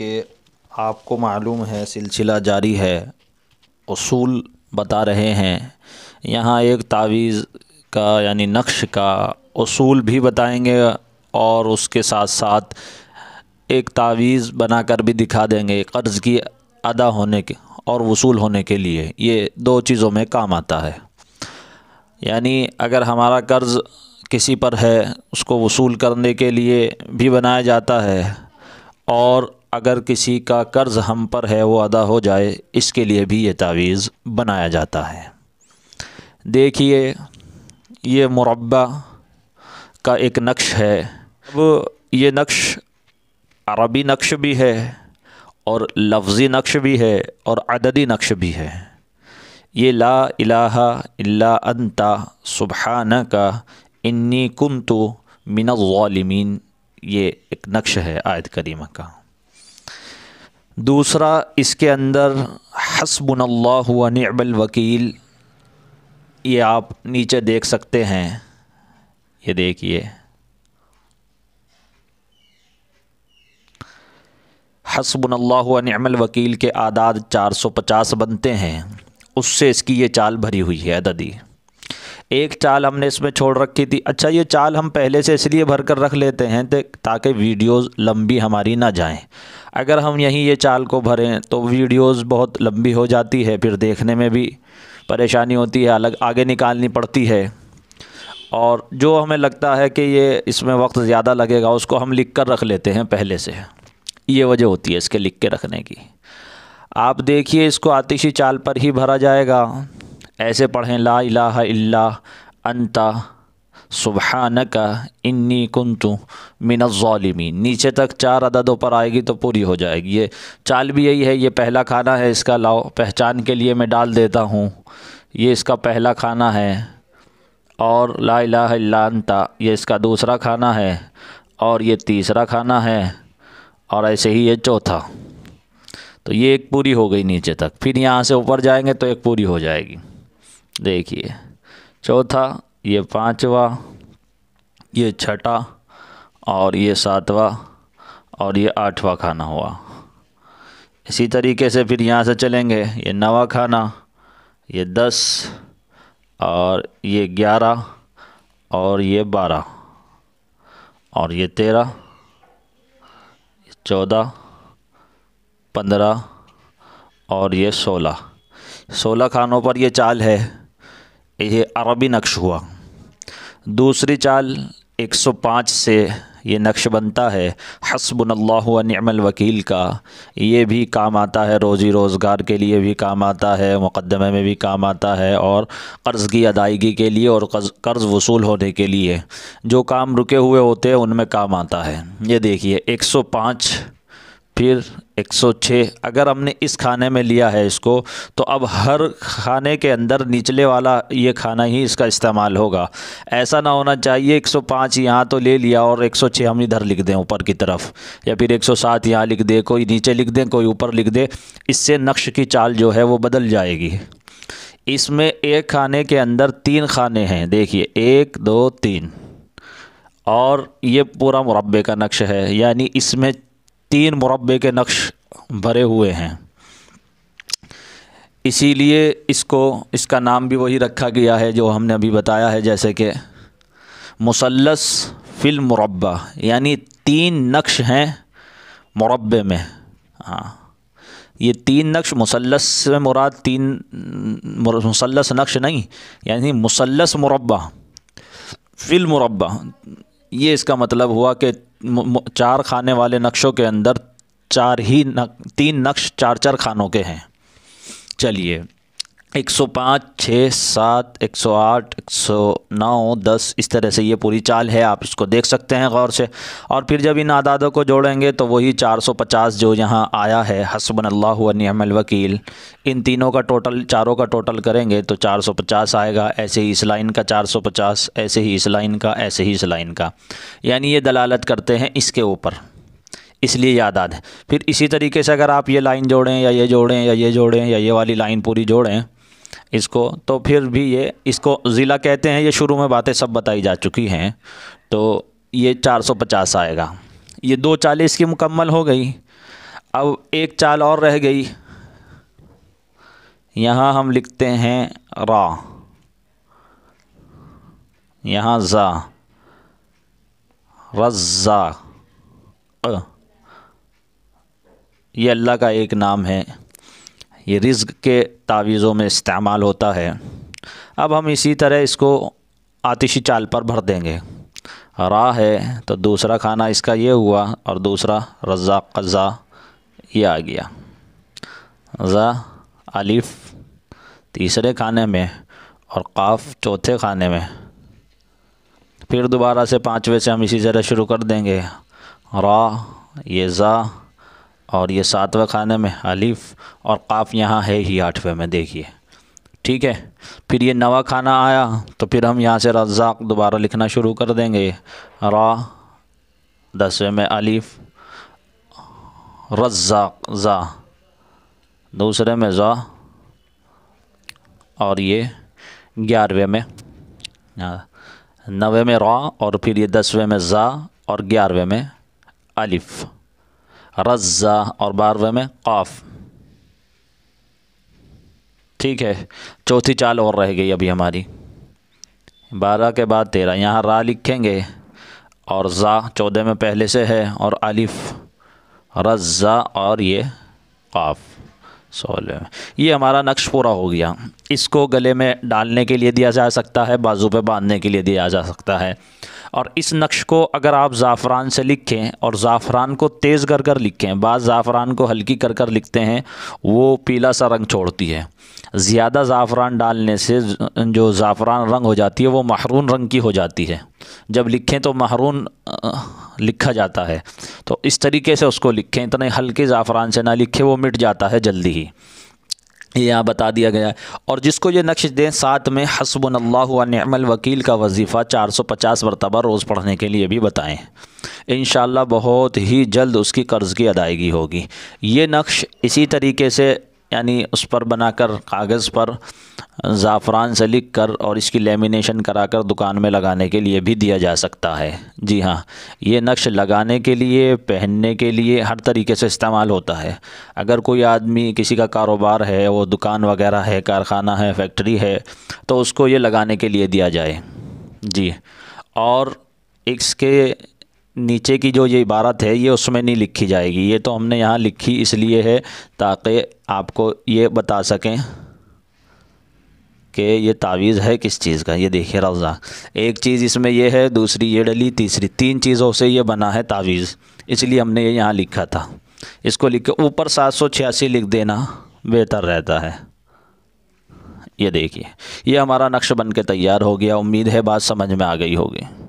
कि आपको मालूम है सिलसिला जारी है उसूल बता रहे हैं यहाँ एक तावीज़ का यानी नक्श का असूल भी बताएंगे और उसके साथ साथ एक तावीज़ बनाकर भी दिखा देंगे कर्ज़ की अदा होने के और वसूल होने के लिए ये दो चीज़ों में काम आता है यानी अगर हमारा कर्ज़ किसी पर है उसको वसूल करने के लिए भी बनाया जाता है और अगर किसी का कर्ज़ हम पर है वो अदा हो जाए इसके लिए भी ये तावीज़ बनाया जाता है देखिए ये मुरबा का एक नक्श है अब ये नक्श अरबी नक्श भी है और लफ्ज़ी नक्श भी है और अददी नक्श भी है ये ला इलाहा इल्ला अंता सुबहाना का इन्नी कुंतु तो ये एक नक्श है आयत करीमा का दूसरा इसके अंदर हसबन नबल वकील ये आप नीचे देख सकते हैं ये देखिए हसबन नबल वकील के आदाद 450 बनते हैं उससे इसकी ये चाल भरी हुई है अददी एक चाल हमने इसमें छोड़ रखी थी अच्छा ये चाल हम पहले से इसलिए भर कर रख लेते हैं ताकि वीडियोस लंबी हमारी ना जाएं अगर हम यहीं ये चाल को भरें तो वीडियोस बहुत लंबी हो जाती है फिर देखने में भी परेशानी होती है अलग आगे निकालनी पड़ती है और जो हमें लगता है कि ये इसमें वक्त ज़्यादा लगेगा उसको हम लिख कर रख लेते हैं पहले से ये वजह होती है इसके लिख के रखने की आप देखिए इसको आतिशी चाल पर ही भरा जाएगा ऐसे पढ़ें ला इलाहा इल्ला अंता सुबहान का इन्नी कुंतु मिनज़ालिमी नीचे तक चार अददों पर आएगी तो पूरी हो जाएगी ये चाल भी यही है ये पहला खाना है इसका लाओ पहचान के लिए मैं डाल देता हूँ ये इसका पहला खाना है और ला लानता ये इसका दूसरा खाना है और ये तीसरा खाना है और ऐसे ही ये चौथा तो ये एक पूरी हो गई नीचे तक फिर यहाँ से ऊपर जाएंगे तो एक पूरी हो जाएगी देखिए चौथा ये पांचवा ये छठा और ये सातवा और ये आठवा खाना हुआ इसी तरीके से फिर यहाँ से चलेंगे ये नवा खाना ये दस और ये ग्यारह और ये बारह और ये तेरह चौदह पंद्रह और ये सोलह सोलह खानों पर ये चाल है ये अरबी नक्श हुआ दूसरी चाल 105 से ये नक्श बनता है हसबनल्लामल वकील का ये भी काम आता है रोज़ी रोज़गार के लिए भी काम आता है मुकदमे में भी काम आता है और कर्ज़ की अदायगी के लिए और कर्ज़ वसूल होने के लिए जो काम रुके हुए होते हैं उनमें काम आता है ये देखिए 105 फिर 106 अगर हमने इस खाने में लिया है इसको तो अब हर खाने के अंदर निचले वाला ये खाना ही इसका इस्तेमाल होगा ऐसा ना होना चाहिए 105 यहाँ तो ले लिया और 106 हम इधर लिख दें ऊपर की तरफ या फिर 107 यहाँ लिख दे कोई नीचे लिख दें कोई ऊपर लिख दे इससे नक्श की चाल जो है वो बदल जाएगी इसमें एक खाने के अंदर तीन खाने हैं देखिए एक दो तीन और ये पूरा मुरबे का नक्श है यानी इसमें तीन मुरबे के नक्श भरे हुए हैं इसीलिए इसको इसका नाम भी वही रखा गया है जो हमने अभी बताया है जैसे कि मुसलस फिल मुरबा यानी तीन नक्श हैं मुरबे में हाँ ये तीन नक्श मुसलस में मुराद तीन मुसलस नक्श नहीं यानी मुसलस मुरबा फिल मुरबा ये इसका मतलब हुआ कि चार खाने वाले नक्शों के अंदर चार ही नक, तीन नक्श चार चार खानों के हैं चलिए एक सौ पाँच छः सात एक सौ आठ एक सौ नौ दस इस तरह से ये पूरी चाल है आप इसको देख सकते हैं गौर से और फिर जब इन आदादों को जोड़ेंगे तो वही चार सौ पचास जो यहाँ आया है हसबन अल्लाह वकील इन तीनों का टोटल चारों का टोटल करेंगे तो चार सौ पचास आएगा ऐसे ही इस लाइन का चार सौ पचास ऐसे ही इस लाइन का ऐसे ही इस लाइन का यानी ये दलालत करते हैं इसके ऊपर इसलिए याद आद है फिर इसी तरीके से अगर आप ये लाइन जोड़ें या ये जोड़ें या ये जोड़ें या ये वाली लाइन पूरी जोड़ें इसको तो फिर भी ये इसको ज़िला कहते हैं ये शुरू में बातें सब बताई जा चुकी हैं तो ये 450 आएगा ये दो चालीस की मुकम्मल हो गई अब एक चाल और रह गई यहाँ हम लिखते हैं रा यहाँ ज़ा रज़ा ये अल्लाह का एक नाम है ये रिज के तावीज़ों में इस्तेमाल होता है अब हम इसी तरह इसको आतिशी चाल पर भर देंगे रा है तो दूसरा खाना इसका ये हुआ और दूसरा रज़ा कज़ा ये आ गया ज़ा अलिफ तीसरे खाने में और काफ चौथे खाने में फिर दोबारा से पांचवे से हम इसी तरह शुरू कर देंगे रा ये ज़ा और ये सातवें खाने में अलीफ़ और काफ़ यहाँ है ही आठवें में देखिए ठीक है फिर ये नवा खाना आया तो फिर हम यहाँ से रज़ाक दोबारा लिखना शुरू कर देंगे रा दसवें में अलीफ़ रज़ाक ज़ा दूसरे में ज़ा और ये ग्यारहवें में नवे में रा और फिर ये दसवें में ज़ा और ग्यारहवें में अलिफ़ रज़ा और बारहवें में काफ ठीक है चौथी चाल और रह गई अभी हमारी बारह के बाद तेरह यहाँ रा लिखेंगे और ज़ा चौदह में पहले से है और अलिफ रज़ा और ये काफ़ सोलह ये हमारा नक्श पूरा हो गया इसको गले में डालने के लिए दिया जा सकता है बाजू पे बांधने के लिए दिया जा सकता है और इस नक्श को अगर आप ज़ाफ़रान से लिखें और ज़ाफ़रान को तेज़ कर कर लिखें बाद ज़ाफ़रान को हल्की कर कर लिखते हैं वो पीला सा रंग छोड़ती है ज़्यादा ज़ाफ़रान डालने से जो ज़ाफ़रान रंग हो जाती है वो महरून रंग की हो जाती है जब लिखें तो महरून लिखा जाता है तो इस तरीके से उसको लिखें इतने हल्के ज़ाफ़रान से ना लिखें वो मिट जाता है जल्दी ही ये यहाँ बता दिया गया है और जिसको ये नक्श दें साथ में हसबन अल्लाहमल वकील का वजीफ़ा पचास मरतबा रोज़ पढ़ने के लिए भी बताएं इन बहुत ही जल्द उसकी कर्ज़ की अदायगी होगी ये नक्श इसी तरीके से यानी उस पर बनाकर कागज़ पर ज़ाफ़रान से लिख कर और इसकी लेमिनेशन करा कर दुकान में लगाने के लिए भी दिया जा सकता है जी हाँ ये नक्श लगाने के लिए पहनने के लिए हर तरीके से इस्तेमाल होता है अगर कोई आदमी किसी का कारोबार है वो दुकान वगैरह है कारखाना है फैक्ट्री है तो उसको ये लगाने के लिए दिया जाए जी और इसके नीचे की जो ये इबारत है ये उसमें नहीं लिखी जाएगी ये तो हमने यहाँ लिखी इसलिए है ताकि आपको ये बता सकें कि ये तावीज़ है किस चीज़ का ये देखिए रज़ा एक चीज़ इसमें यह है दूसरी ये डली तीसरी तीन चीज़ों से ये बना है तावीज़ इसलिए हमने ये यहाँ लिखा था इसको लिख के ऊपर सात सौ छियासी लिख देना बेहतर रहता है ये देखिए ये हमारा नक्श बन के तैयार हो गया उम्मीद है बात समझ में आ गई होगी